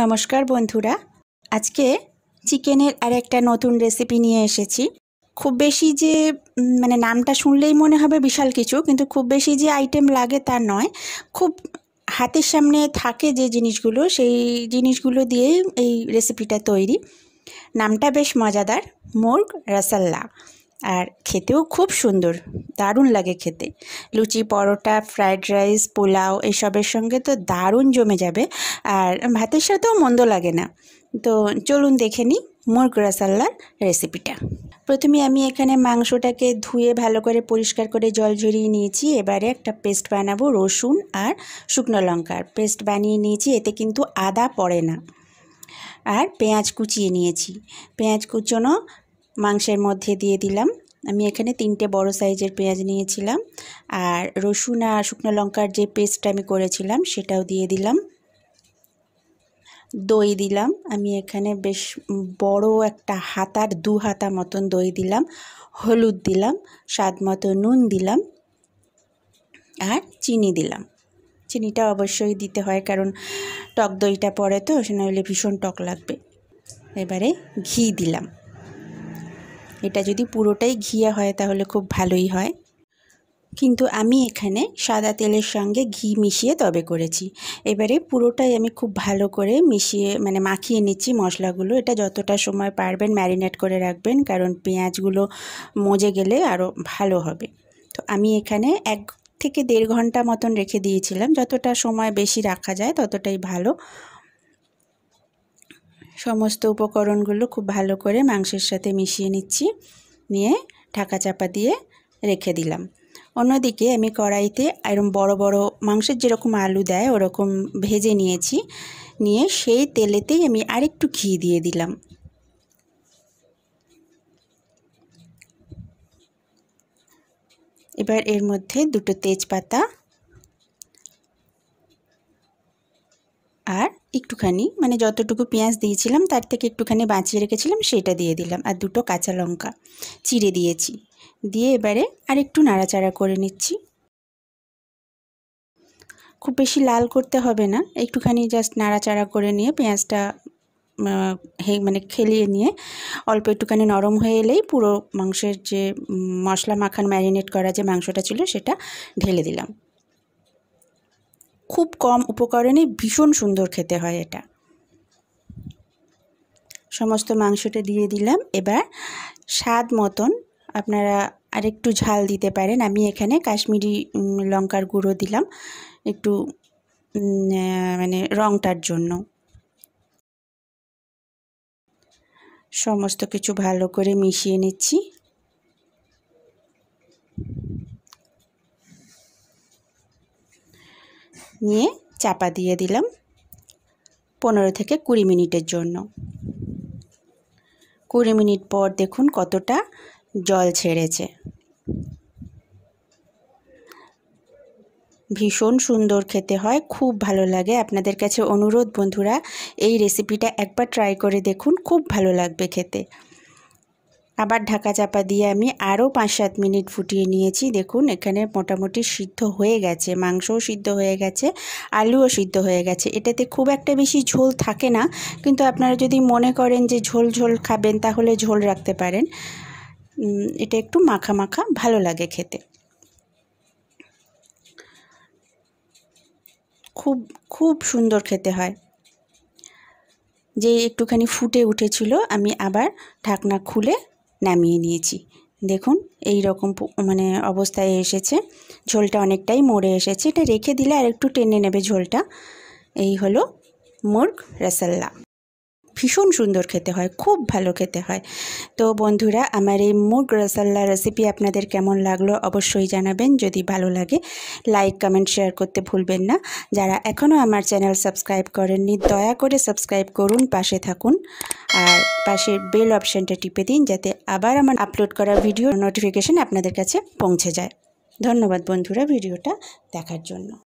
নমস্কার বন্ধুরা আজকে চিকেনের আর একটা নতুন রেসিপি নিয়ে এসেছি খুব বেশি যে মানে নামটা শুনলেই মনে হবে বিশাল কিছু কিন্তু খুব বেশি যে আইটেম লাগে তা নয় খুব হাতের সামনে থাকে যে জিনিসগুলো সেই জিনিসগুলো দিয়েই এই রেসিপিটা তৈরি নামটা বেশ মজাদার মুরগ রসাল্লা আর খেতেও খুব সুন্দর দারুণ লাগে খেতে লুচি পরোটা ফ্রায়েড রাইস পোলাও এসবের সঙ্গে তো দারুণ জমে যাবে আর ভাতের সাথেও মন্দ লাগে না তো চলুন দেখে নিই মোর রসাল্লার রেসিপিটা প্রথমে আমি এখানে মাংসটাকে ধুয়ে ভালো করে পরিষ্কার করে জল ঝরিয়ে নিয়েছি এবারে একটা পেস্ট বানাবো রসুন আর শুকনো লঙ্কার পেস্ট বানিয়ে নিয়েছি এতে কিন্তু আদা পড়ে না আর পেঁয়াজ কুচিয়ে নিয়েছি পেঁয়াজ কুচোনো মাংসের মধ্যে দিয়ে দিলাম আমি এখানে তিনটে বড় সাইজের পেঁয়াজ নিয়েছিলাম আর রসুন আর শুকনো লঙ্কার যে পেস্টটা আমি করেছিলাম সেটাও দিয়ে দিলাম দই দিলাম আমি এখানে বেশ বড় একটা হাতার দু হাতা মতন দই দিলাম হলুদ দিলাম স্বাদ মতো নুন দিলাম আর চিনি দিলাম চিনিটা অবশ্যই দিতে হয় কারণ টক দইটা পরে তো সে নইলে ভীষণ টক লাগবে এবারে ঘি দিলাম এটা যদি পুরোটাই ঘিয়া হয় তাহলে খুব ভালোই হয় কিন্তু আমি এখানে সাদা তেলের সঙ্গে ঘি মিশিয়ে তবে করেছি এবারে পুরোটাই আমি খুব ভালো করে মিশিয়ে মানে মাখিয়ে নিচ্ছি মশলাগুলো এটা যতটা সময় পারবেন ম্যারিনেট করে রাখবেন কারণ পেঁয়াজগুলো মজে গেলে আরও ভালো হবে তো আমি এখানে এক থেকে দেড় ঘন্টা মতন রেখে দিয়েছিলাম যতটা সময় বেশি রাখা যায় ততটাই ভালো সমস্ত উপকরণগুলো খুব ভালো করে মাংসের সাথে মিশিয়ে নিচ্ছি নিয়ে ঢাকা চাপা দিয়ে রেখে দিলাম অন্যদিকে আমি কড়াইতে এরম বড় বড় মাংসের যেরকম আলু দেয় ওরকম ভেজে নিয়েছি নিয়ে সেই তেলেতেই আমি আরেকটু ঘি দিয়ে দিলাম এবার এর মধ্যে দুটো তেজপাতা আর একটুখানি মানে যতটুকু পেঁয়াজ দিয়েছিলাম তার থেকে একটুখানি বাঁচিয়ে রেখেছিলাম সেটা দিয়ে দিলাম আর দুটো কাঁচা লঙ্কা চিড়ে দিয়েছি দিয়ে এবারে আর একটু নাড়াচাড়া করে নিচ্ছি খুব বেশি লাল করতে হবে না একটুখানি জাস্ট নাড়াচাড়া করে নিয়ে পেঁয়াজটা হে মানে খেলিয়ে নিয়ে অল্প একটুখানি নরম হয়ে এলেই পুরো মাংসের যে মশলা মাখান ম্যারিনেট করা যে মাংসটা ছিল সেটা ঢেলে দিলাম খুব কম উপকরণে ভীষণ সুন্দর খেতে হয় এটা সমস্ত মাংসটা দিয়ে দিলাম এবার স্বাদ মতন আপনারা আরেকটু ঝাল দিতে পারেন আমি এখানে কাশ্মীরি লঙ্কার গুঁড়ো দিলাম একটু মানে রংটার জন্য সমস্ত কিছু ভালো করে মিশিয়ে নিচ্ছি নিয়ে চাপা দিয়ে দিলাম পনেরো থেকে কুড়ি মিনিটের জন্য কুড়ি মিনিট পর দেখুন কতটা জল ছেড়েছে ভীষণ সুন্দর খেতে হয় খুব ভালো লাগে আপনাদের কাছে অনুরোধ বন্ধুরা এই রেসিপিটা একবার ট্রাই করে দেখুন খুব ভালো লাগবে খেতে আবার ঢাকা চাপা দিয়ে আমি আরও পাঁচ সাত মিনিট ফুটিয়ে নিয়েছি দেখুন এখানে মোটামুটি সিদ্ধ হয়ে গেছে মাংসও সিদ্ধ হয়ে গেছে আলুও সিদ্ধ হয়ে গেছে এটাতে খুব একটা বেশি ঝোল থাকে না কিন্তু আপনারা যদি মনে করেন যে ঝোল ঝোল খাবেন তাহলে ঝোল রাখতে পারেন এটা একটু মাখা মাখা ভালো লাগে খেতে খুব খুব সুন্দর খেতে হয় যে একটুখানি ফুটে উঠেছিল আমি আবার ঢাকনা খুলে নামিয়ে নিয়েছি দেখুন এই রকম মানে অবস্থায় এসেছে ঝোলটা অনেকটাই মরে এসেছে এটা রেখে দিলে আর একটু টেনে নেবে ঝোলটা এই হলো মুরগ রসাল্লা ভীষণ সুন্দর খেতে হয় খুব ভালো খেতে হয় তো বন্ধুরা আমার এই মুগ রসাল্লা রেসিপি আপনাদের কেমন লাগলো অবশ্যই জানাবেন যদি ভালো লাগে লাইক কমেন্ট শেয়ার করতে ভুলবেন না যারা এখনও আমার চ্যানেল সাবস্ক্রাইব করেননি দয়া করে সাবস্ক্রাইব করুন পাশে থাকুন আর পাশের বেল অপশানটা টিপে দিন যাতে আবার আমার আপলোড করা ভিডিও নোটিফিকেশান আপনাদের কাছে পৌঁছে যায় ধন্যবাদ বন্ধুরা ভিডিওটা দেখার জন্য